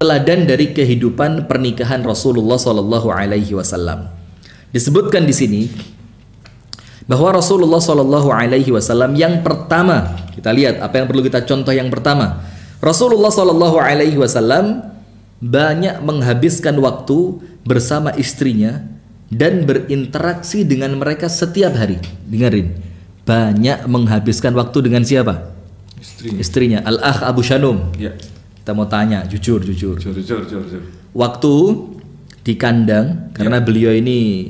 teladan dari kehidupan pernikahan Rasulullah Shallallahu Alaihi Wasallam. Disebutkan di sini bahwa Rasulullah Shallallahu Alaihi Wasallam yang pertama kita lihat apa yang perlu kita contoh yang pertama Rasulullah Shallallahu Alaihi Wasallam banyak menghabiskan waktu bersama istrinya dan berinteraksi dengan mereka setiap hari. Dengerin, banyak menghabiskan waktu dengan siapa? Istrinya. Istrinya Al-Akh Abu Shanum. Ya. Kita mau tanya, jujur, jujur. Jujur, jujur, jujur. jujur. Waktu di kandang, karena iya. beliau ini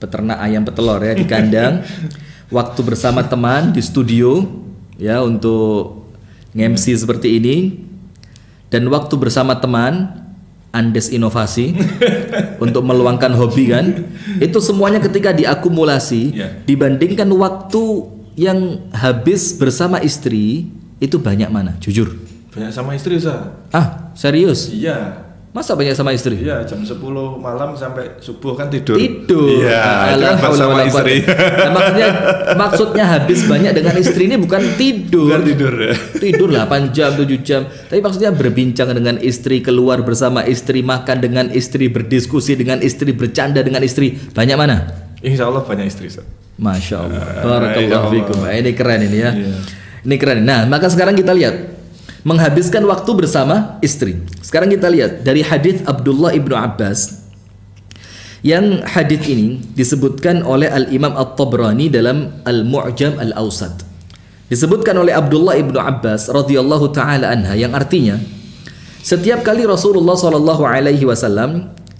peternak ayam petelur ya di kandang. waktu bersama teman di studio ya untuk ngemsi iya. seperti ini dan waktu bersama teman Andes Inovasi untuk meluangkan hobi kan itu semuanya ketika diakumulasi yeah. dibandingkan waktu yang habis bersama istri itu banyak mana jujur banyak sama istri, Sa. Ah, serius? Iya. Masa banyak sama istri? Iya, jam 10 malam sampai subuh kan tidur. Tidur. Iya, nah, kan sama istri. Nah, maksudnya maksudnya habis banyak dengan istri ini bukan tidur. Bukan tidur ya. Tidur 8 jam, 7 jam. Tapi maksudnya berbincang dengan istri, keluar bersama istri, makan dengan istri, berdiskusi dengan istri, bercanda dengan istri. Banyak mana? Insya Allah banyak istri, sah. Masya Allah. Ah, Barakallahu Ini keren ini ya. Yeah. Ini keren. Nah, maka sekarang kita lihat menghabiskan waktu bersama istri. Sekarang kita lihat dari hadis Abdullah ibnu Abbas yang hadis ini disebutkan oleh Al Imam al tabrani dalam Al-Mu'jam Al-Awsat. Disebutkan oleh Abdullah ibnu Abbas radhiyallahu taala anha yang artinya setiap kali Rasulullah saw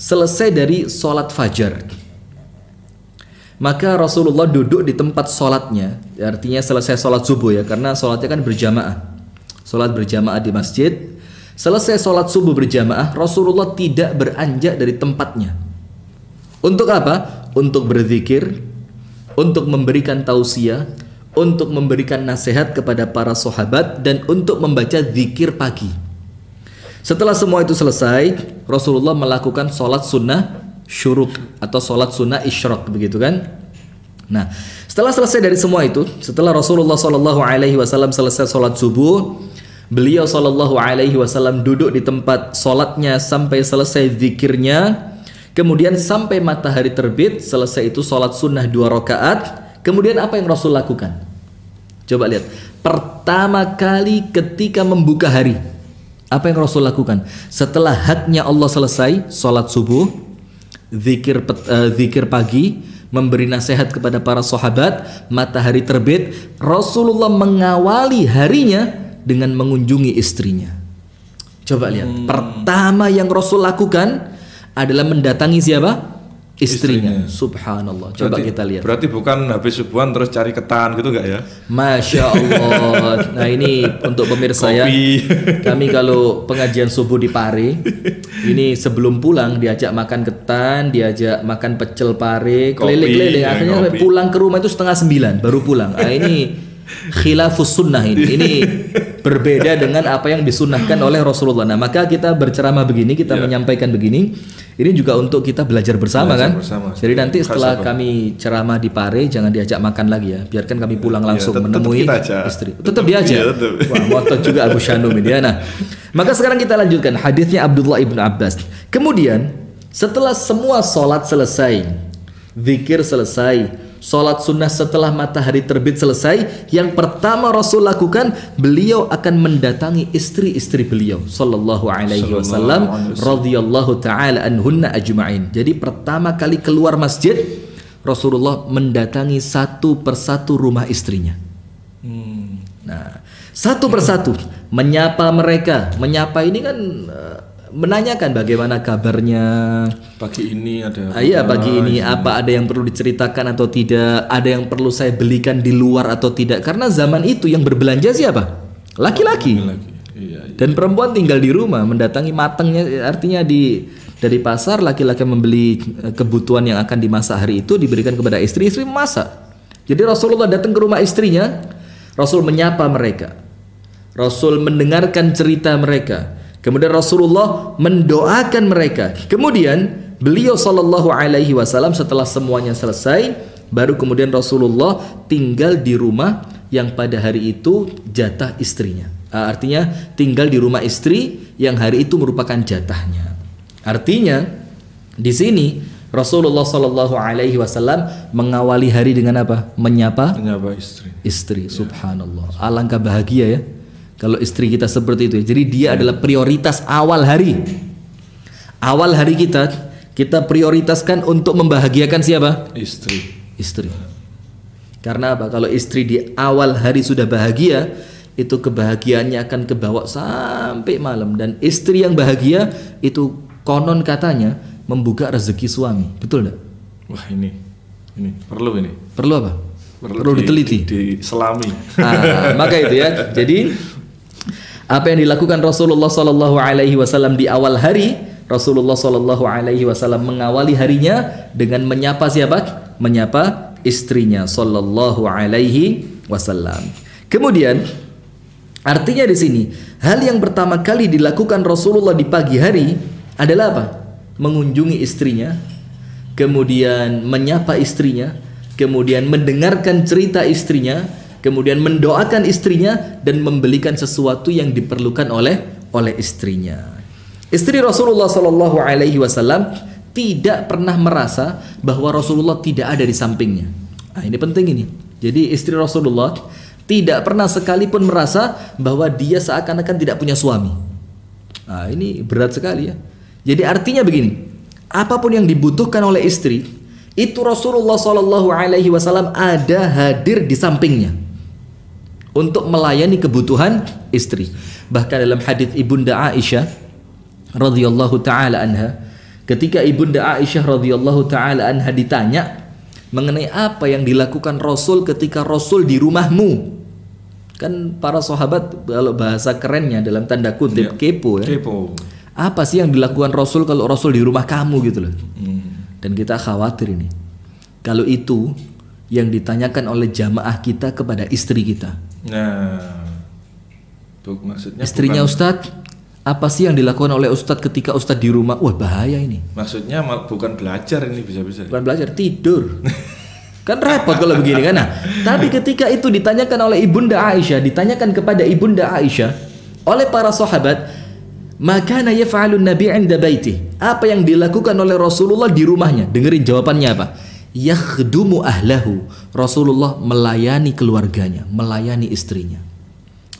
selesai dari sholat fajar maka Rasulullah duduk di tempat sholatnya artinya selesai sholat subuh ya karena sholatnya kan berjamaah Sholat berjamaah di masjid. Selesai sholat subuh berjamaah, Rasulullah tidak beranjak dari tempatnya. Untuk apa? Untuk berzikir, untuk memberikan tausiah, untuk memberikan nasihat kepada para sahabat dan untuk membaca zikir pagi. Setelah semua itu selesai, Rasulullah melakukan sholat sunnah syuruk atau sholat sunnah isyrok begitu kan? Nah, setelah selesai dari semua itu, setelah Rasulullah saw selesai sholat subuh, beliau Shallallahu Alaihi Wasallam duduk di tempat sholatnya sampai selesai zikirnya kemudian sampai matahari terbit selesai itu sholat sunnah dua rakaat kemudian apa yang Rasul lakukan coba lihat pertama kali ketika membuka hari apa yang Rasul lakukan setelah hatnya Allah selesai sholat subuh zikir eh, zikir pagi memberi nasihat kepada para sahabat matahari terbit Rasulullah mengawali harinya dengan mengunjungi istrinya. Coba lihat. Hmm. Pertama yang Rasul lakukan adalah mendatangi siapa? Istrinya. istrinya. Subhanallah. Coba berarti, kita lihat. Berarti bukan habis subuhan terus cari ketan gitu nggak ya? Masya Allah. nah ini untuk pemirsa ya. Kami kalau pengajian subuh di Pare, ini sebelum pulang diajak makan ketan, diajak makan pecel Pare, keliling-keliling. Ya, Akhirnya kopi. pulang ke rumah itu setengah sembilan, baru pulang. Nah, ini khilafus sunnah ini. Ini berbeda dengan apa yang disunahkan hmm. oleh Rasulullah. Nah, maka kita berceramah begini, kita yeah. menyampaikan begini, ini juga untuk kita belajar bersama belajar kan. Bersama. Jadi nanti setelah Khasabah. kami ceramah di Pare, jangan diajak makan lagi ya. Biarkan kami iya, pulang langsung ya, menemui istri. Tetap, tetap dia Ya, Wah, motor juga Abu Shanum ini ya. Nah, maka sekarang kita lanjutkan hadisnya Abdullah ibn Abbas. Kemudian setelah semua sholat selesai, zikir selesai, Sholat sunnah setelah matahari terbit selesai Yang pertama Rasul lakukan Beliau akan mendatangi istri-istri beliau Sallallahu alaihi wasallam radhiyallahu ta'ala anhunna ajma'in Jadi pertama kali keluar masjid Rasulullah mendatangi satu persatu rumah istrinya hmm. Nah satu persatu menyapa mereka menyapa ini kan eh, menanyakan bagaimana kabarnya pagi ini ada apa? Ah, iya, pagi ini apa ada yang perlu diceritakan atau tidak? Ada yang perlu saya belikan di luar atau tidak? Karena zaman itu yang berbelanja siapa? Laki-laki. Iya, iya. Dan perempuan tinggal di rumah mendatangi matangnya artinya di dari pasar laki-laki membeli eh, kebutuhan yang akan dimasak hari itu diberikan kepada istri, istri memasak. Jadi Rasulullah datang ke rumah istrinya, Rasul menyapa mereka. Rasul mendengarkan cerita mereka. Kemudian Rasulullah mendoakan mereka. Kemudian beliau sallallahu alaihi wasallam setelah semuanya selesai, baru kemudian Rasulullah tinggal di rumah yang pada hari itu jatah istrinya. Ah, artinya tinggal di rumah istri yang hari itu merupakan jatahnya. Artinya di sini Rasulullah Shallallahu Alaihi Wasallam mengawali hari dengan apa? Menyapa? Menyapa istri. Istri. Ya. Subhanallah. Alangkah bahagia ya kalau istri kita seperti itu, ya. jadi dia adalah prioritas awal hari. Awal hari kita, kita prioritaskan untuk membahagiakan siapa? Istri. Istri. Karena apa? Kalau istri di awal hari sudah bahagia, itu kebahagiaannya akan kebawa sampai malam dan istri yang bahagia itu konon katanya membuka rezeki suami betul tidak wah ini ini perlu ini perlu apa perlu, perlu diteliti di, di selami ah, maka itu ya jadi Apa yang dilakukan Rasulullah Shallallahu Alaihi Wasallam di awal hari, Rasulullah Shallallahu Alaihi Wasallam mengawali harinya dengan menyapa siapa? Menyapa istrinya Shallallahu Alaihi Wasallam. Kemudian artinya di sini hal yang pertama kali dilakukan Rasulullah di pagi hari adalah apa? Mengunjungi istrinya, kemudian menyapa istrinya, kemudian mendengarkan cerita istrinya, kemudian mendoakan istrinya dan membelikan sesuatu yang diperlukan oleh oleh istrinya. Istri Rasulullah Shallallahu Alaihi Wasallam tidak pernah merasa bahwa Rasulullah tidak ada di sampingnya. Nah, ini penting ini. Jadi istri Rasulullah tidak pernah sekalipun merasa bahwa dia seakan-akan tidak punya suami. Nah, ini berat sekali ya. Jadi artinya begini, apapun yang dibutuhkan oleh istri, itu Rasulullah Shallallahu Alaihi Wasallam ada hadir di sampingnya untuk melayani kebutuhan istri. Bahkan dalam hadis Ibunda Aisyah radhiyallahu taala anha, ketika Ibunda Aisyah radhiyallahu taala anha ditanya mengenai apa yang dilakukan Rasul ketika Rasul di rumahmu. Kan para sahabat kalau bahasa kerennya dalam tanda kutip ya. kepo ya. Kepo. Apa sih yang dilakukan Rasul kalau Rasul di rumah kamu gitu loh. Hmm. Dan kita khawatir ini. Kalau itu yang ditanyakan oleh jamaah kita kepada istri kita. Nah, tuh maksudnya istrinya bukan, Ustadz apa sih yang dilakukan oleh Ustadz ketika Ustadz di rumah? Wah bahaya ini. Maksudnya bukan belajar ini bisa-bisa. Bukan belajar, tidur. kan repot kalau begini kan. Nah, tapi ketika itu ditanyakan oleh ibunda Aisyah, ditanyakan kepada ibunda Aisyah oleh para sahabat, maka Nabi nabi Apa yang dilakukan oleh Rasulullah di rumahnya? Dengerin jawabannya apa? yakhdumu ahlahu Rasulullah melayani keluarganya melayani istrinya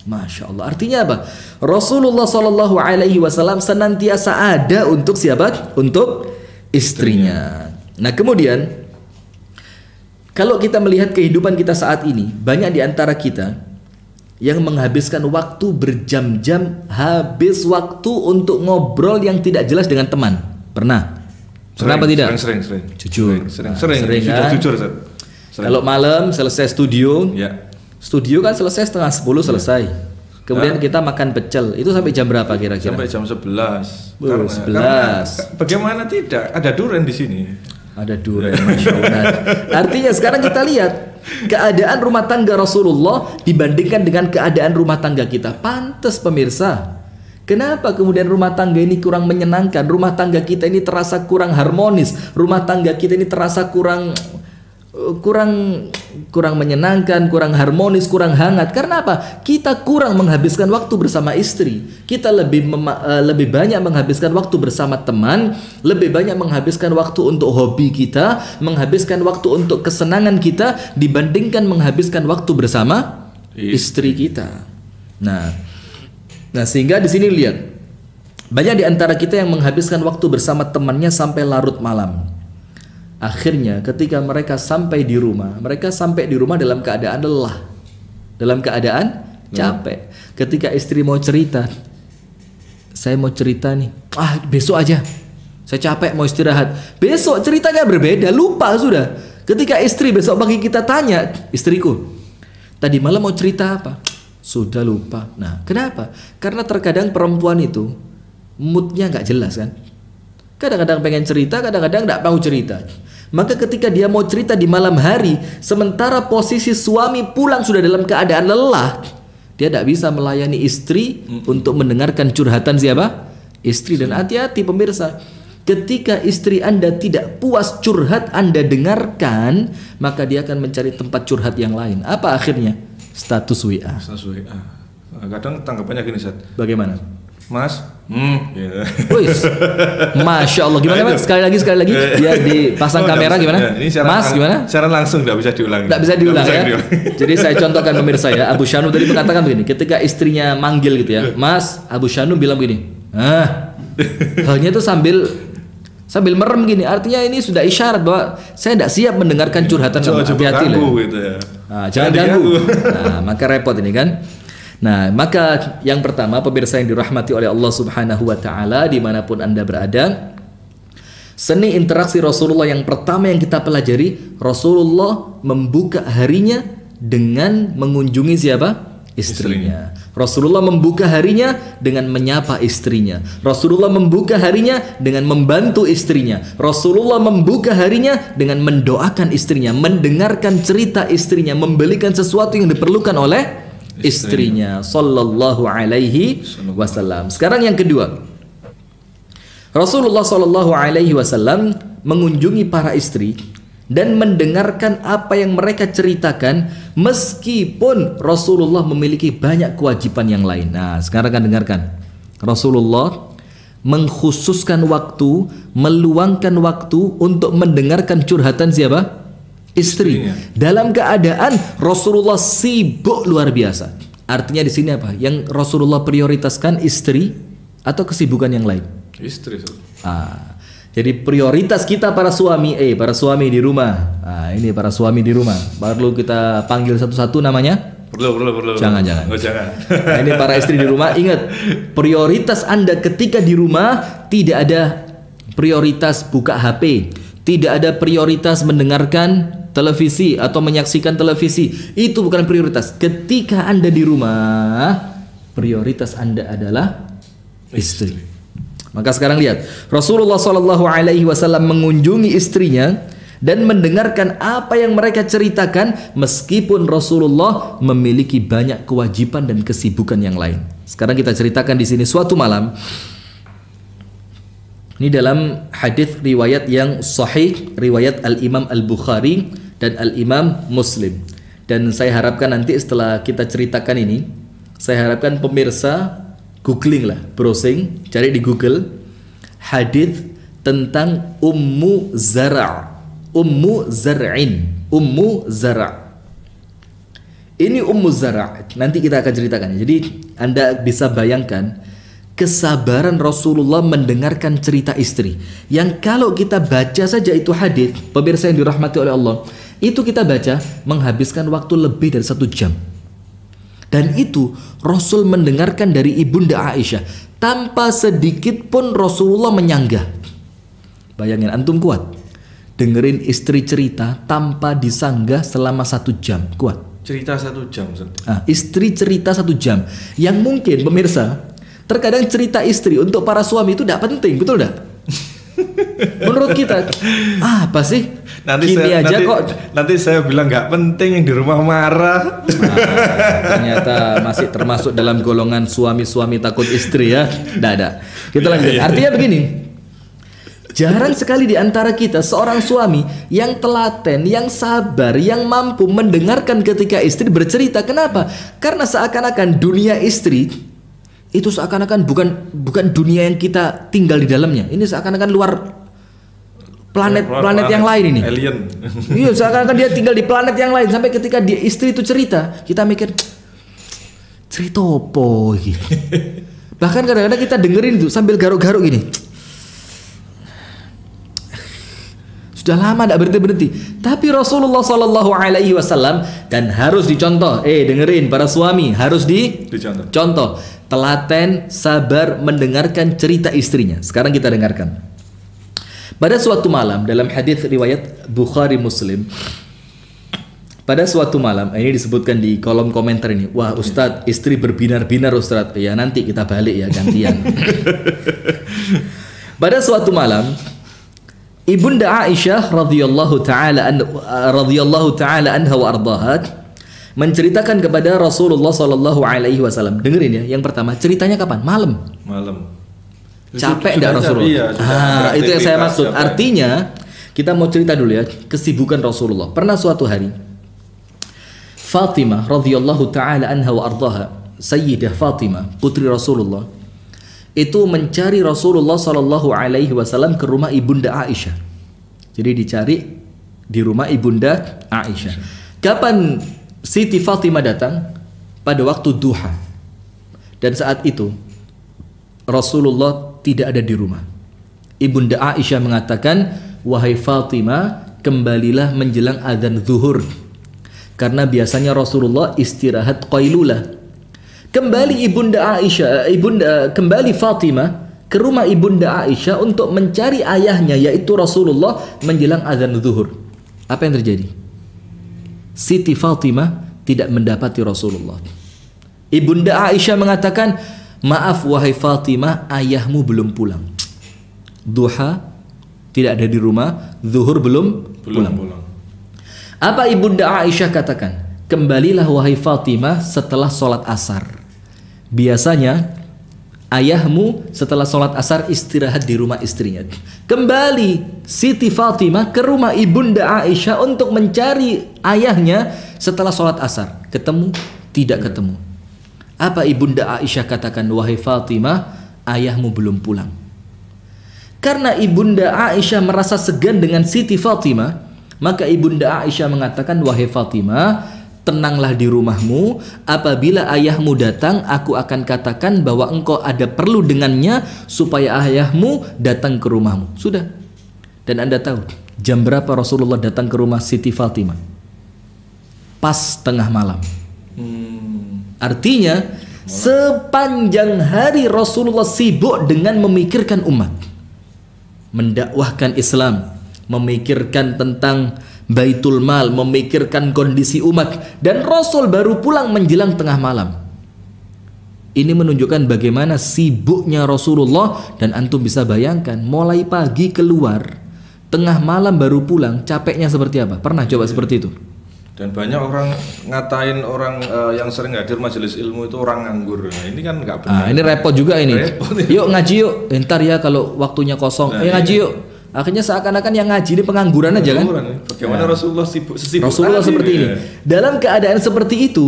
Masya Allah. Artinya apa? Rasulullah Shallallahu Alaihi Wasallam senantiasa ada untuk siapa? Untuk istrinya. Nah kemudian kalau kita melihat kehidupan kita saat ini, banyak diantara kita yang menghabiskan waktu berjam-jam habis waktu untuk ngobrol yang tidak jelas dengan teman. Pernah? Sering, Kenapa tidak? Sering, sering, sering. Jujur. Sering, sering. sering, sering kan? jujur, Sering. Kalau malam selesai studio, ya. studio kan selesai setengah sepuluh selesai. Ya. Kemudian nah. kita makan pecel. Itu sampai jam berapa kira-kira? Sampai jam sebelas. sebelas bagaimana tidak? Ada duren di sini. Ada duren, ya. Artinya sekarang kita lihat keadaan rumah tangga Rasulullah dibandingkan dengan keadaan rumah tangga kita. pantas pemirsa. Kenapa kemudian rumah tangga ini kurang menyenangkan? Rumah tangga kita ini terasa kurang harmonis. Rumah tangga kita ini terasa kurang kurang kurang menyenangkan, kurang harmonis, kurang hangat. Karena apa? Kita kurang menghabiskan waktu bersama istri. Kita lebih eh, lebih banyak menghabiskan waktu bersama teman, lebih banyak menghabiskan waktu untuk hobi kita, menghabiskan waktu untuk kesenangan kita dibandingkan menghabiskan waktu bersama istri kita. Nah, Nah, sehingga di sini lihat banyak di antara kita yang menghabiskan waktu bersama temannya sampai larut malam. Akhirnya ketika mereka sampai di rumah, mereka sampai di rumah dalam keadaan lelah. Dalam keadaan hmm. capek. Hmm. Ketika istri mau cerita, saya mau cerita nih. Ah, besok aja. Saya capek mau istirahat. Besok ceritanya berbeda, lupa sudah. Ketika istri besok pagi kita tanya, istriku, tadi malam mau cerita apa? sudah lupa. Nah, kenapa? Karena terkadang perempuan itu moodnya nggak jelas kan. Kadang-kadang pengen cerita, kadang-kadang nggak mau cerita. Maka ketika dia mau cerita di malam hari, sementara posisi suami pulang sudah dalam keadaan lelah, dia tidak bisa melayani istri untuk mendengarkan curhatan siapa? Istri dan hati-hati pemirsa. Ketika istri Anda tidak puas curhat Anda dengarkan, maka dia akan mencari tempat curhat yang lain. Apa akhirnya? status WA. Status WA. Nah, kadang tanggapannya gini, Sat. Bagaimana? Mas, hmm, yeah. Gitu. Masya Allah, gimana mas? Sekali lagi, sekali lagi, Dia eh, dipasang oh, kamera bisa, gimana? Ya. Ini mas, gimana? Secara langsung tidak bisa diulangi. Tidak bisa diulang gak ya. Bisa diulang. Jadi saya contohkan pemirsa ya, Abu Shanu tadi mengatakan begini, ketika istrinya manggil gitu ya, eh. Mas, Abu Shanu bilang begini, ah, halnya itu sambil sambil merem gini artinya ini sudah isyarat bahwa saya tidak siap mendengarkan curhatan kamu hati-hati lah gitu ya. nah, jangan, jangan ganggu nah, maka repot ini kan nah maka yang pertama pemirsa yang dirahmati oleh Allah Subhanahu Wa Taala dimanapun anda berada seni interaksi Rasulullah yang pertama yang kita pelajari Rasulullah membuka harinya dengan mengunjungi siapa istrinya. istrinya. Rasulullah membuka harinya dengan menyapa istrinya. Rasulullah membuka harinya dengan membantu istrinya. Rasulullah membuka harinya dengan mendoakan istrinya, mendengarkan cerita istrinya, membelikan sesuatu yang diperlukan oleh istrinya. istrinya. Sallallahu alaihi wasallam. Sekarang yang kedua. Rasulullah Sallallahu alaihi wasallam mengunjungi para istri dan mendengarkan apa yang mereka ceritakan meskipun Rasulullah memiliki banyak kewajiban yang lain. Nah, sekarang kan dengarkan. Rasulullah mengkhususkan waktu, meluangkan waktu untuk mendengarkan curhatan siapa? Istri. Dalam keadaan Rasulullah sibuk luar biasa. Artinya di sini apa? Yang Rasulullah prioritaskan istri atau kesibukan yang lain? Istri. Ah jadi prioritas kita para suami, eh para suami di rumah. Nah, ini para suami di rumah. Perlu kita panggil satu-satu namanya? Perlu, perlu, perlu. Jangan, jangan. Oh, jangan. Nah, ini para istri di rumah, ingat prioritas Anda ketika di rumah tidak ada prioritas buka HP, tidak ada prioritas mendengarkan televisi atau menyaksikan televisi. Itu bukan prioritas. Ketika Anda di rumah, prioritas Anda adalah istri. istri. Maka sekarang lihat, Rasulullah Shallallahu Alaihi Wasallam mengunjungi istrinya dan mendengarkan apa yang mereka ceritakan meskipun Rasulullah memiliki banyak kewajiban dan kesibukan yang lain. Sekarang kita ceritakan di sini suatu malam ini dalam hadis riwayat yang sahih riwayat Al-Imam Al-Bukhari dan Al-Imam Muslim. Dan saya harapkan nanti setelah kita ceritakan ini, saya harapkan pemirsa googling lah, browsing, cari di Google hadis tentang Ummu Zara. Ummu Zar'in, Ummu Zara. Ini Ummu Zara. Nanti kita akan ceritakan. Jadi Anda bisa bayangkan kesabaran Rasulullah mendengarkan cerita istri. Yang kalau kita baca saja itu hadis, pemirsa yang dirahmati oleh Allah, itu kita baca menghabiskan waktu lebih dari satu jam. Dan itu Rasul mendengarkan dari ibunda Aisyah tanpa sedikit pun Rasulullah menyanggah. Bayangin antum kuat. Dengerin istri cerita tanpa disanggah selama satu jam kuat. Cerita satu jam. Ah, istri cerita satu jam yang mungkin pemirsa terkadang cerita istri untuk para suami itu tidak penting betul tidak? Menurut kita ah, apa sih? nanti Gini saya, aja nanti, kok nanti saya bilang nggak penting yang di rumah marah nah, ternyata masih termasuk dalam golongan suami-suami takut istri ya tidak kita iya, lanjut iya. artinya begini Jarang sekali di antara kita seorang suami yang telaten, yang sabar, yang mampu mendengarkan ketika istri bercerita. Kenapa? Karena seakan-akan dunia istri itu seakan-akan bukan bukan dunia yang kita tinggal di dalamnya. Ini seakan-akan luar planet planet, planet yang lain ini. Alien. Iya, seakan-akan dia tinggal di planet yang lain sampai ketika dia istri itu cerita, kita mikir cerita apa? Bahkan kadang-kadang kita dengerin itu sambil garuk-garuk gini. Sudah lama tidak berhenti berhenti. Tapi Rasulullah Shallallahu Alaihi Wasallam dan harus dicontoh. Eh dengerin para suami harus di dicontoh. Contoh telaten sabar mendengarkan cerita istrinya. Sekarang kita dengarkan. Pada suatu malam dalam hadis riwayat Bukhari Muslim pada suatu malam eh, ini disebutkan di kolom komentar ini wah Ustadz istri berbinar-binar Ustadz ya nanti kita balik ya gantian pada suatu malam ibunda Aisyah radhiyallahu taala an eh, radhiyallahu taala anha wa ardahat menceritakan kepada Rasulullah sallallahu alaihi wasallam dengerin ya yang pertama ceritanya kapan malam malam capek nggak Rasulullah? ya, ah, itu yang saya maksud. Capek. Artinya kita mau cerita dulu ya kesibukan Rasulullah. Pernah suatu hari Fatimah radhiyallahu taala anha wa ardhaha, Sayyidah Fatimah, putri Rasulullah, itu mencari Rasulullah sallallahu alaihi wasallam ke rumah Ibunda Aisyah. Jadi dicari di rumah Ibunda Aisyah. Kapan Siti Fatimah datang? Pada waktu duha. Dan saat itu Rasulullah tidak ada di rumah. Ibunda Aisyah mengatakan, "Wahai Fatimah, kembalilah menjelang azan zuhur." Karena biasanya Rasulullah istirahat qailulah. Kembali Ibunda Aisyah, eh, Ibunda kembali Fatimah ke rumah Ibunda Aisyah untuk mencari ayahnya yaitu Rasulullah menjelang azan zuhur. Apa yang terjadi? Siti Fatimah tidak mendapati Rasulullah. Ibunda Aisyah mengatakan, Maaf wahai Fatimah, ayahmu belum pulang. Duha tidak ada di rumah, zuhur belum, belum pulang. pulang. Apa ibunda Aisyah katakan? Kembalilah wahai Fatimah setelah sholat asar. Biasanya ayahmu setelah sholat asar istirahat di rumah istrinya. Kembali Siti Fatimah ke rumah ibunda Aisyah untuk mencari ayahnya setelah sholat asar. Ketemu? Tidak ketemu apa ibunda Aisyah katakan, wahai Fatimah, ayahmu belum pulang. Karena ibunda Aisyah merasa segan dengan Siti Fatimah, maka ibunda Aisyah mengatakan, wahai Fatimah, tenanglah di rumahmu. Apabila ayahmu datang, aku akan katakan bahwa engkau ada perlu dengannya supaya ayahmu datang ke rumahmu. Sudah. Dan anda tahu, jam berapa Rasulullah datang ke rumah Siti Fatimah? Pas tengah malam. Artinya sepanjang hari Rasulullah sibuk dengan memikirkan umat. Mendakwahkan Islam, memikirkan tentang Baitul Mal, memikirkan kondisi umat dan Rasul baru pulang menjelang tengah malam. Ini menunjukkan bagaimana sibuknya Rasulullah dan antum bisa bayangkan mulai pagi keluar, tengah malam baru pulang, capeknya seperti apa? Pernah coba seperti itu? dan banyak orang ngatain orang uh, yang sering hadir majelis ilmu itu orang nganggur. Nah, ini kan nggak benar. Ah ini repot juga ini. Repot, yuk ngaji yuk. Ntar ya kalau waktunya kosong. Nah, eh, ngaji iya. yuk. Akhirnya seakan-akan yang ngaji ini pengangguran aja kan? Iya. Bagaimana ya. Rasulullah sibuk sesibuk Rasulullah tadi, seperti ini. Iya. Dalam keadaan seperti itu,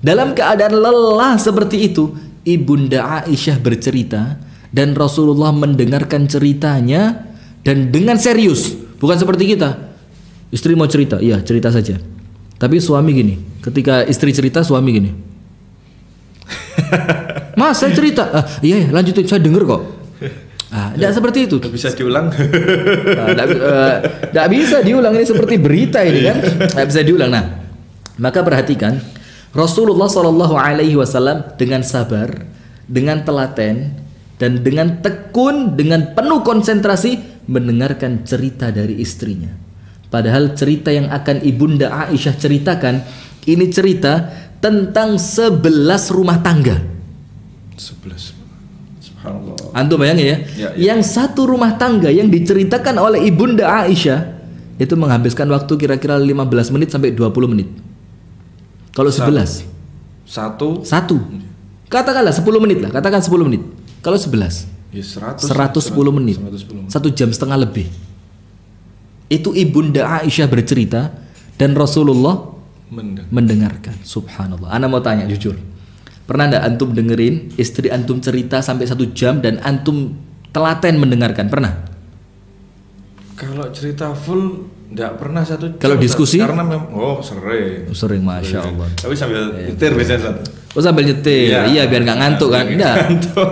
dalam keadaan lelah seperti itu, Ibunda Aisyah bercerita dan Rasulullah mendengarkan ceritanya dan dengan serius, bukan seperti kita. Istri mau cerita, iya cerita saja tapi suami gini, ketika istri cerita suami gini. Mas, saya cerita. Ah, iya, iya, lanjut Saya denger kok. Ah, tidak seperti itu. Tidak bisa diulang. Ah, tidak nah, uh, bisa diulang ini seperti berita ini kan. Iya. Tidak bisa diulang. Nah, maka perhatikan Rasulullah Shallallahu Alaihi Wasallam dengan sabar, dengan telaten, dan dengan tekun, dengan penuh konsentrasi mendengarkan cerita dari istrinya. Padahal cerita yang akan Ibunda Aisyah ceritakan ini cerita tentang 11 rumah tangga. 11. Subhanallah. Antum bayangin ya? Ya, ya. Yang satu rumah tangga yang diceritakan oleh Ibunda Aisyah itu menghabiskan waktu kira-kira 15 menit sampai 20 menit. Kalau 11. Satu. Satu. Katakanlah 10 menit lah, katakan 10 menit. Kalau 11. Ya, 100, 110 menit. 110 menit. Satu jam setengah lebih. Itu ibunda Aisyah bercerita dan Rasulullah Mendengar. mendengarkan. Subhanallah. Anda mau tanya jujur. Pernah tidak antum dengerin istri antum cerita sampai satu jam dan antum telaten mendengarkan? Pernah? Kalau cerita full tidak pernah satu jam. Kalau diskusi? Karena memang oh sering. Oh, sering masya Allah. Tapi sambil ya. nyetir biasanya satu. Oh sambil nyetir, ya. iya biar nggak ngantuk kan? Enggak.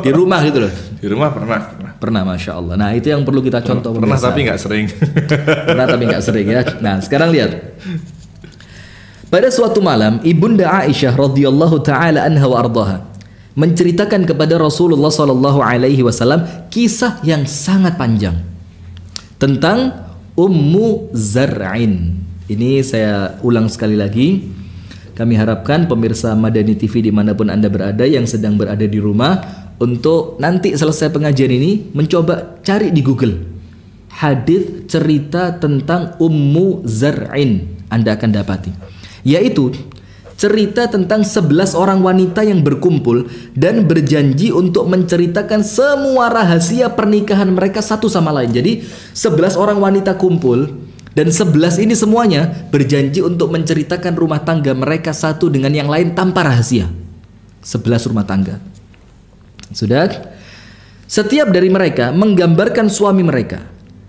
Di rumah gitu loh. Di rumah pernah. Pernah, masya Allah. Nah itu yang perlu kita contoh. Pernah pemirsa. tapi nggak sering. Pernah tapi nggak sering ya. Nah sekarang lihat. Pada suatu malam, ibunda Aisyah radhiyallahu taala anha wa ardaha menceritakan kepada Rasulullah sallallahu alaihi wasallam kisah yang sangat panjang tentang Ummu Zar'in. Ini saya ulang sekali lagi. Kami harapkan pemirsa Madani TV dimanapun Anda berada yang sedang berada di rumah untuk nanti selesai pengajian ini mencoba cari di Google hadis cerita tentang Ummu Zar'in Anda akan dapati yaitu cerita tentang 11 orang wanita yang berkumpul dan berjanji untuk menceritakan semua rahasia pernikahan mereka satu sama lain jadi 11 orang wanita kumpul dan sebelas ini semuanya berjanji untuk menceritakan rumah tangga mereka satu dengan yang lain tanpa rahasia. Sebelas rumah tangga. Sudah? Setiap dari mereka menggambarkan suami mereka.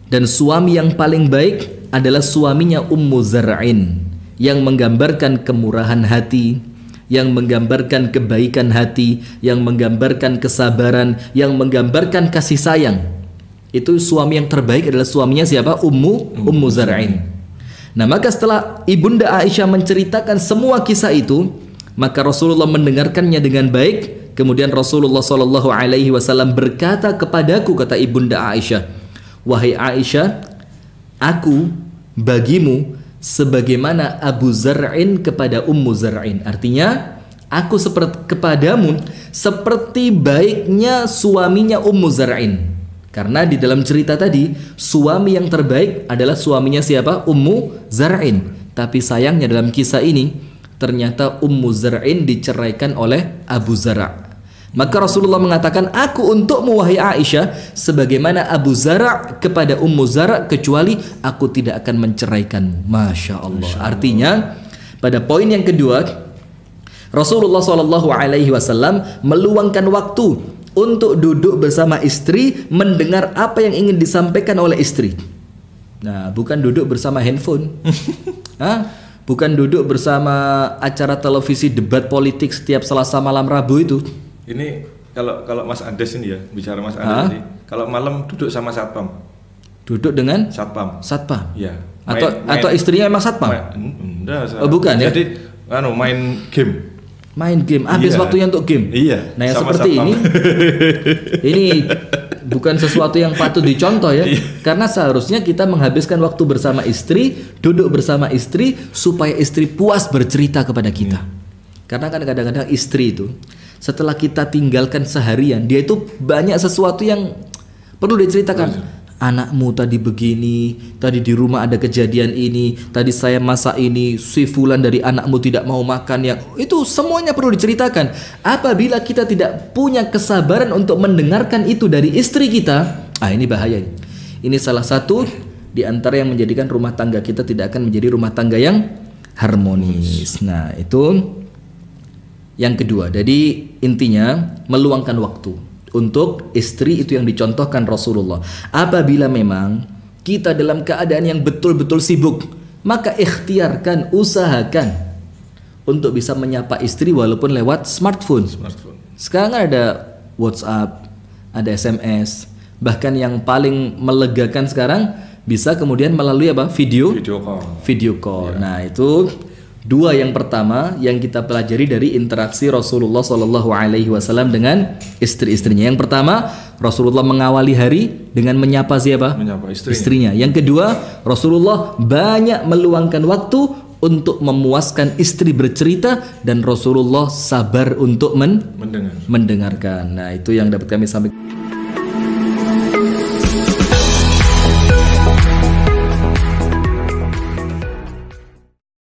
Dan suami yang paling baik adalah suaminya Ummu Zara'in. yang menggambarkan kemurahan hati, yang menggambarkan kebaikan hati, yang menggambarkan kesabaran, yang menggambarkan kasih sayang. Itu suami yang terbaik adalah suaminya siapa? Ummu Ummu Zara'in. Nah, maka setelah Ibunda Aisyah menceritakan semua kisah itu, maka Rasulullah mendengarkannya dengan baik Kemudian Rasulullah Shallallahu Alaihi Wasallam berkata kepadaku kata ibunda Aisyah, wahai Aisyah, aku bagimu sebagaimana Abu Zar'in kepada Ummu Zar'in. Artinya aku seperti kepadamu seperti baiknya suaminya Ummu Zar'in. Karena di dalam cerita tadi suami yang terbaik adalah suaminya siapa? Ummu Zar'in. Tapi sayangnya dalam kisah ini ternyata Ummu Zar'in diceraikan oleh Abu Zara'. Maka Rasulullah mengatakan, aku untukmu wahai Aisyah, sebagaimana Abu Zara kepada Ummu Zara, kecuali aku tidak akan menceraikan. Masya Allah. Masya Allah. Artinya, pada poin yang kedua, Rasulullah Shallallahu Alaihi Wasallam meluangkan waktu untuk duduk bersama istri mendengar apa yang ingin disampaikan oleh istri. Nah, bukan duduk bersama handphone, Hah? bukan duduk bersama acara televisi debat politik setiap Selasa malam Rabu itu ini kalau kalau Mas Andes ini ya bicara Mas Andes ini, kalau malam duduk sama satpam. Duduk dengan satpam. Satpam. Iya. atau main, atau istrinya emang satpam? Enggak, oh, bukan ya. Jadi anu main game main game habis iya. waktunya untuk game iya nah yang sama seperti satpam. ini ini bukan sesuatu yang patut dicontoh ya iya. karena seharusnya kita menghabiskan waktu bersama istri duduk bersama istri supaya istri puas bercerita kepada kita Iya. karena kan kadang-kadang istri itu setelah kita tinggalkan seharian dia itu banyak sesuatu yang perlu diceritakan iya, iya. anakmu tadi begini tadi di rumah ada kejadian ini tadi saya masak ini si fulan dari anakmu tidak mau makan ya itu semuanya perlu diceritakan apabila kita tidak punya kesabaran untuk mendengarkan itu dari istri kita ah ini bahaya ini salah satu di antara yang menjadikan rumah tangga kita tidak akan menjadi rumah tangga yang harmonis. Nah, itu yang kedua, jadi intinya meluangkan waktu untuk istri itu yang dicontohkan Rasulullah. Apabila memang kita dalam keadaan yang betul-betul sibuk, maka ikhtiarkan, usahakan untuk bisa menyapa istri walaupun lewat smartphone. smartphone. Sekarang kan ada WhatsApp, ada SMS, bahkan yang paling melegakan sekarang bisa kemudian melalui apa? Video. Video call. Video call. Yeah. Nah, itu Dua yang pertama yang kita pelajari dari interaksi Rasulullah Shallallahu Alaihi Wasallam dengan istri-istrinya. Yang pertama Rasulullah mengawali hari dengan menyapa siapa? Menyapa istrinya. istrinya. Yang kedua Rasulullah banyak meluangkan waktu untuk memuaskan istri bercerita dan Rasulullah sabar untuk men mendengar. mendengarkan. Nah itu yang dapat kami sampaikan.